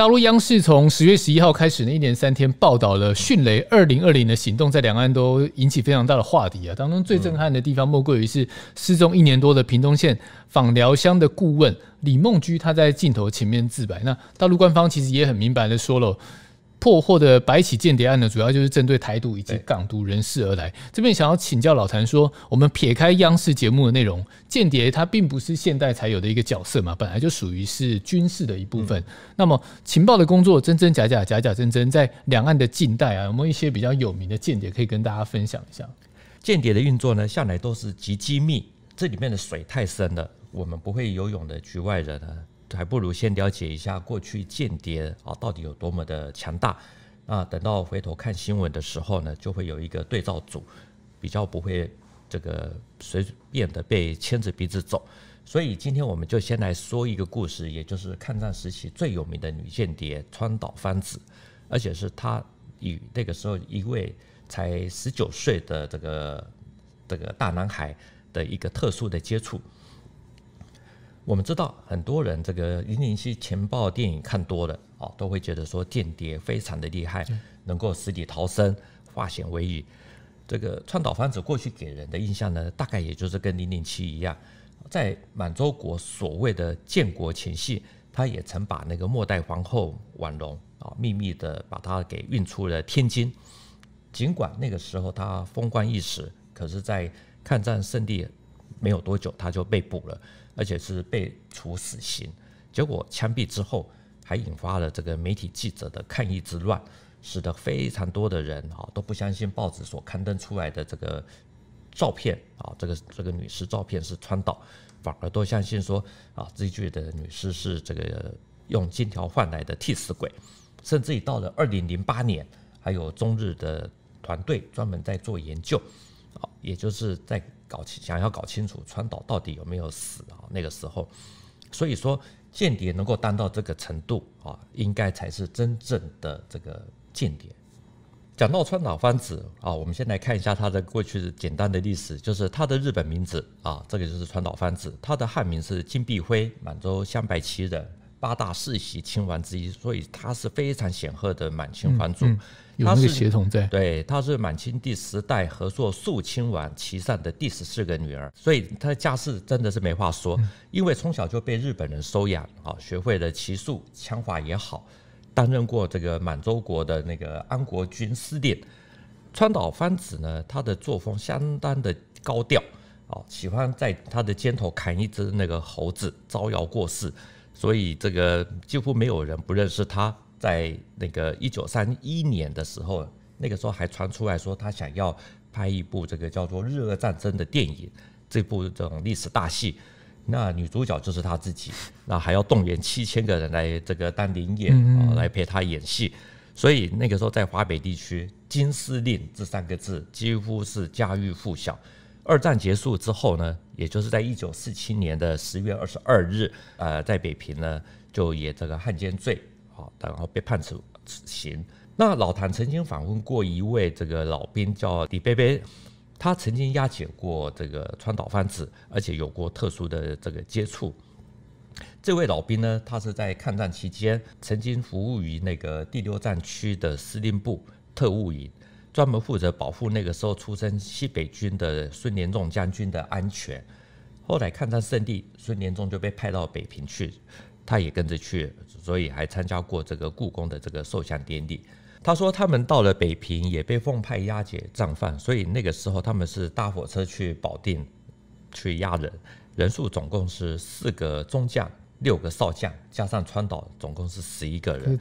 大陆央视从十月十一号开始呢，一连三天报道了“迅雷二零二零”的行动，在两岸都引起非常大的话题啊。当中最震撼的地方，莫过于是失踪一年多的屏东县访寮乡的顾问李梦居，他在镜头前面自白。那大陆官方其实也很明白的说了。破获的白起间谍案呢，主要就是针对台独以及港独人士而来。这边想要请教老谭说，我们撇开央视节目的内容，间谍它并不是现代才有的一个角色嘛，本来就属于是军事的一部分。那么情报的工作，真真假假，假假真真，在两岸的近代啊，有没有一些比较有名的间谍可以跟大家分享一下？间谍的运作呢，向来都是极机密，这里面的水太深了，我们不会游泳的局外人呢。还不如先了解一下过去间谍啊到底有多么的强大。那等到回头看新闻的时候呢，就会有一个对照组，比较不会这个随便的被牵着鼻子走。所以今天我们就先来说一个故事，也就是抗战时期最有名的女间谍川岛芳子，而且是她与那个时候一位才十九岁的这个这个大男孩的一个特殊的接触。我们知道很多人这个《零零七》情报电影看多了啊，都会觉得说间谍非常的厉害，能够死里逃生、化险为夷。这个川岛芳子过去给人的印象呢，大概也就是跟《零零七》一样，在满洲国所谓的建国前夕，他也曾把那个末代皇后婉容啊，秘密的把她给运出了天津。尽管那个时候他封官一时，可是，在抗战胜利没有多久，他就被捕了。而且是被处死刑，结果枪毙之后，还引发了这个媒体记者的抗议之乱，使得非常多的人啊都不相信报纸所刊登出来的这个照片啊，这个这个女尸照片是川岛，反而都相信说啊，这具的女尸是这个用金条换来的替死鬼，甚至于到了二零零八年，还有中日的团队专门在做研究，啊，也就是在。搞清想要搞清楚川岛到底有没有死啊？那个时候，所以说间谍能够当到这个程度啊，应该才是真正的这个间谍。讲到川岛芳子啊，我们先来看一下他的过去简单的历史，就是他的日本名字啊，这个就是川岛芳子，他的汉名是金碧辉，满洲镶白旗人。八大世袭亲王之一，所以他是非常显赫的满清藩主。她是血在对，他是满清第十代合作肃亲王旗善的第十四个女儿，所以他的家世真的是没话说。因为从小就被日本人收养啊，学会了骑术、枪法也好，担任过这个满洲国的那个安国军司令。川岛芳子呢，他的作风相当的高调啊，喜欢在他的肩头砍一只那个猴子，招摇过市。所以这个几乎没有人不认识他。在那个一九三一年的时候，那个时候还传出来说他想要拍一部这个叫做《日俄战争》的电影，这部这种历史大戏，那女主角就是他自己，那还要动员七千个人来这个当灵演啊，来陪他演戏。所以那个时候在华北地区，“金司令”这三个字几乎是家喻户晓。二战结束之后呢，也就是在一九四七年的十月二十二日，呃，在北平呢就也这个汉奸罪，好，然后被判处死刑。那老谭曾经访问过一位这个老兵，叫李贝贝，他曾经押解过这个川岛芳子，而且有过特殊的这个接触。这位老兵呢，他是在抗战期间曾经服务于那个第六战区的司令部特务营。专门负责保护那个时候出生西北军的孙连仲将军的安全。后来抗战胜利，孙连仲就被派到北平去，他也跟着去，所以还参加过这个故宫的这个受降典礼。他说他们到了北平，也被奉派押解战犯，所以那个时候他们是搭火车去保定去押人，人数总共是四个中将、六个少将，加上川岛，总共是十一个人，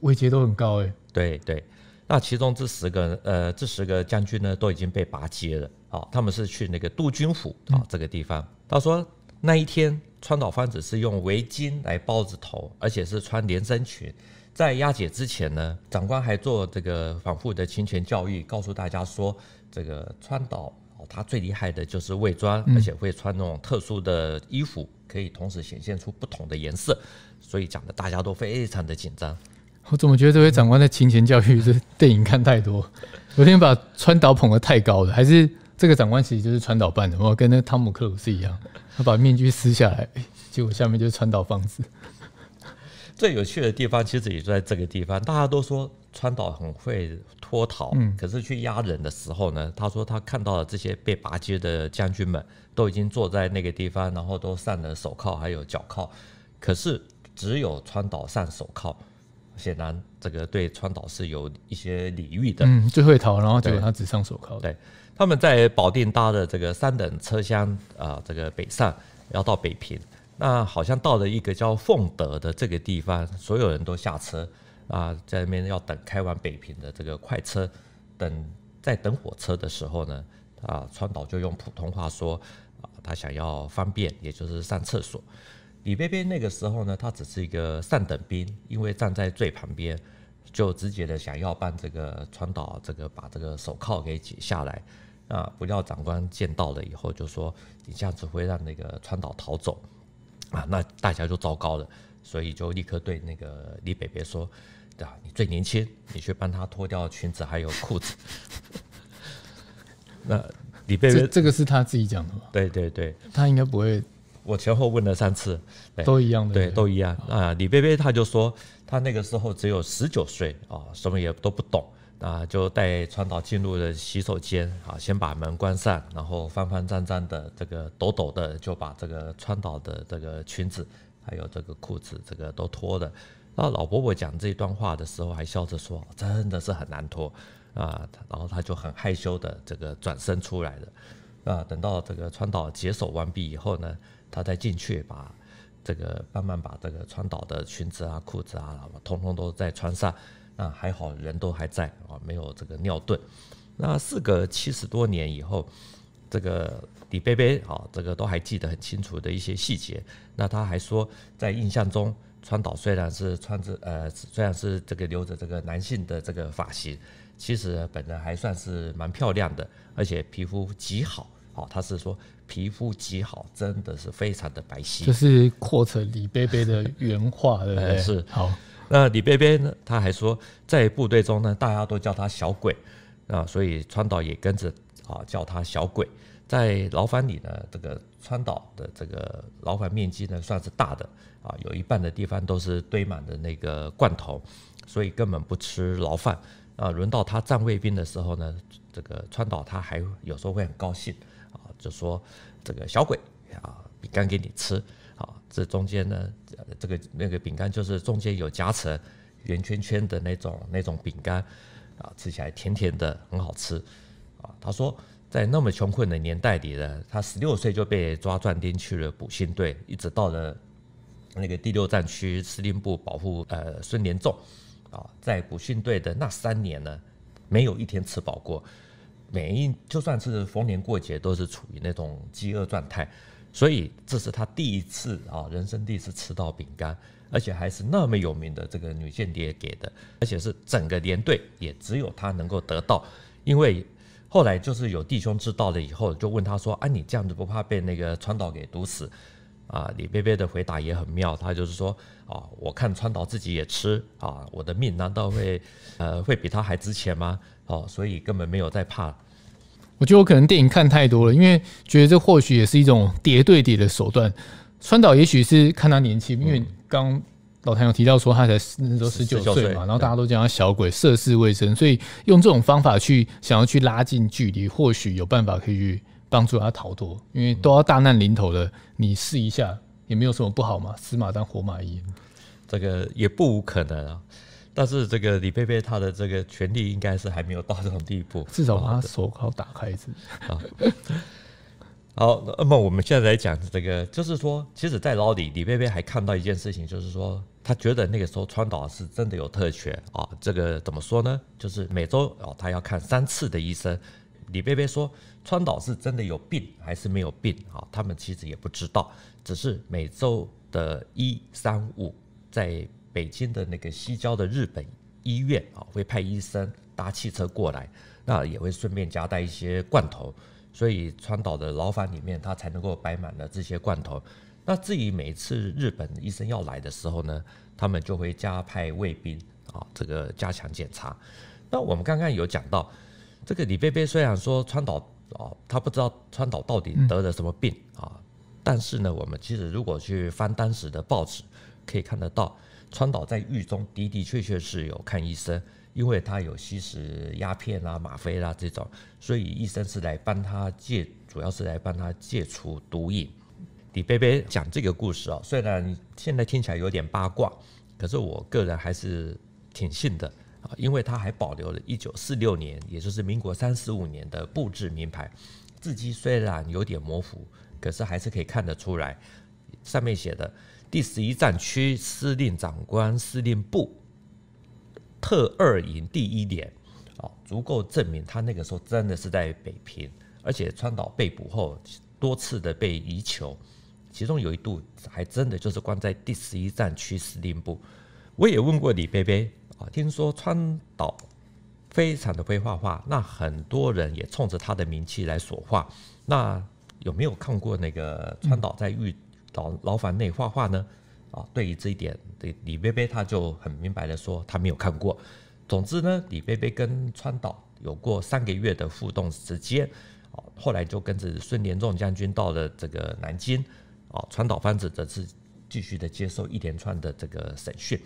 威阶都很高哎。对对。那其中这十个呃这十个将军呢都已经被拔阶了啊，他们是去那个杜军府啊这个地方。他说那一天川岛芳子是用围巾来包着头，而且是穿连身裙。在押解之前呢，长官还做这个反复的侵权教育，告诉大家说这个川岛哦，他最厉害的就是伪装，而且会穿那种特殊的衣服，可以同时显现出不同的颜色，所以讲的大家都非常的紧张。我怎么觉得这位长官的金钱教育这电影看太多？昨天把川岛捧得太高了，还是这个长官其实就是川岛扮的？我跟那个汤姆克鲁斯一样，他把面具撕下来，结果下面就川岛放肆。最有趣的地方其实也在这个地方。大家都说川岛很会脱逃，可是去押人的时候呢，他说他看到了这些被拔街的将军们都已经坐在那个地方，然后都上了手铐还有脚铐，可是只有川岛上手铐。显然，这个对川岛是有一些礼遇的。嗯，最后逃，然后结果他只上手铐。对，他们在保定搭的这个三等车厢啊，这个北上要到北平。那好像到了一个叫奉德的这个地方，所有人都下车啊，在那边要等开往北平的这个快车。等在等火车的时候呢，啊，川岛就用普通话说，啊，他想要方便，也就是上厕所。李贝贝那个时候呢，他只是一个上等兵，因为站在最旁边，就直接的想要帮这个川岛这个把这个手铐给解下来，啊，不料长官见到了以后就说，你这样只会让那个川岛逃走，啊，那大家就糟糕了，所以就立刻对那个李伯伯说，对啊，你最年轻，你去帮他脱掉裙子还有裤子。那李贝贝这个是他自己讲的吗？对对对，他应该不会。我前后问了三次，都一样的。对，都一样。啊，李贝贝他就说，他那个时候只有十九岁啊，什么也都不懂。啊，就带川岛进入了洗手间啊，先把门关上，然后慌慌张张的这个抖抖的就把这个川岛的这个裙子还有这个裤子这个都脱了。那老伯伯讲这一段话的时候还笑着说，真的是很难脱啊。然后他就很害羞的这个转身出来了。啊，等到这个川岛解手完毕以后呢。他再进去，把这个慢慢把这个川岛的裙子啊、裤子啊，统统都在穿上。啊，还好人都还在啊，没有这个尿遁。那事隔七十多年以后，这个李贝贝啊，这个都还记得很清楚的一些细节。那他还说，在印象中，川岛虽然是穿着呃，虽然是这个留着这个男性的这个发型，其实本人还算是蛮漂亮的，而且皮肤极好。好，他是说皮肤极好，真的是非常的白皙，这是扩成李贝贝的原话的。是好，那李贝贝呢？他还说在部队中呢，大家都叫他小鬼啊，所以川岛也跟着啊叫他小鬼。在牢房里呢，这个川岛的这个牢房面积呢算是大的啊，有一半的地方都是堆满的那个罐头，所以根本不吃牢饭啊。轮到他站卫兵的时候呢，这个川岛他还有时候会很高兴。就说这个小鬼啊，饼干给你吃啊。这中间呢，这个那个饼干就是中间有夹层，圆圈圈的那种那种饼干啊，吃起来甜甜的，很好吃啊。他说，在那么穷困的年代里呢，他十六岁就被抓壮丁去了补训队，一直到了那个第六战区司令部保护呃孙连仲啊，在补训队的那三年呢，没有一天吃饱过。每一就算是逢年过节都是处于那种饥饿状态，所以这是他第一次啊，人生第一次吃到饼干，而且还是那么有名的这个女间谍给的，而且是整个连队也只有他能够得到。因为后来就是有弟兄知道了以后，就问他说：“啊，你这样子不怕被那个川岛给毒死？”啊，李贝贝的回答也很妙，他就是说：“啊，我看川岛自己也吃啊，我的命难道会呃会比他还值钱吗？哦，所以根本没有在怕。”我觉得我可能电影看太多了，因为觉得这或许也是一种叠对叠的手段。川岛也许是看他年轻，因为刚老谭有提到说他才那时候十九岁嘛，然后大家都叫他小鬼，涉世未深，所以用这种方法去想要去拉近距离，或许有办法可以去帮助他逃脱。因为都要大难临头了，你试一下也没有什么不好嘛，死马当活马医，这个也不无可能啊。但是这个李佩佩他的这个权力应该是还没有到这种地步，至少把他手铐打开一次。好，那么我们现在来讲这个，就是说，其实，在牢里，李佩佩还看到一件事情，就是说，他觉得那个时候川岛是真的有特权啊。这个怎么说呢？就是每周啊，他要看三次的医生。李贝贝说，川岛是真的有病还是没有病啊？他们其实也不知道，只是每周的一三五在。北京的那个西郊的日本医院啊，会派医生搭汽车过来，那也会顺便夹带一些罐头，所以川岛的牢房里面他才能够摆满了这些罐头。那至于每次日本医生要来的时候呢，他们就会加派卫兵啊，这个加强检查。那我们刚刚有讲到，这个李贝贝虽然说川岛啊，他不知道川岛到底得了什么病啊，但是呢，我们其实如果去翻当时的报纸，可以看得到。川岛在狱中的的确确是有看医生，因为他有吸食鸦片啊、吗啡啦这种，所以医生是来帮他戒，主要是来帮他戒除毒瘾。李贝贝讲这个故事啊，虽然现在听起来有点八卦，可是我个人还是挺信的啊，因为他还保留了一九四六年，也就是民国三十五年的布置名牌，字迹虽然有点模糊，可是还是可以看得出来，上面写的。第十一战区司令长官司令部特二营第一连，啊，足够证明他那个时候真的是在北平。而且川岛被捕后，多次的被移囚，其中有一度还真的就是关在第十一战区司令部。我也问过李贝贝啊，听说川岛非常的会画画，那很多人也冲着他的名气来所画。那有没有看过那个川岛在狱？到牢房内画画呢，啊，对于这一点，李李贝贝他就很明白的说，他没有看过。总之呢，李贝贝跟川岛有过三个月的互动时间，啊，后来就跟着孙连仲将军到了这个南京，啊，川岛芳子则是继续的接受一连串的这个审讯。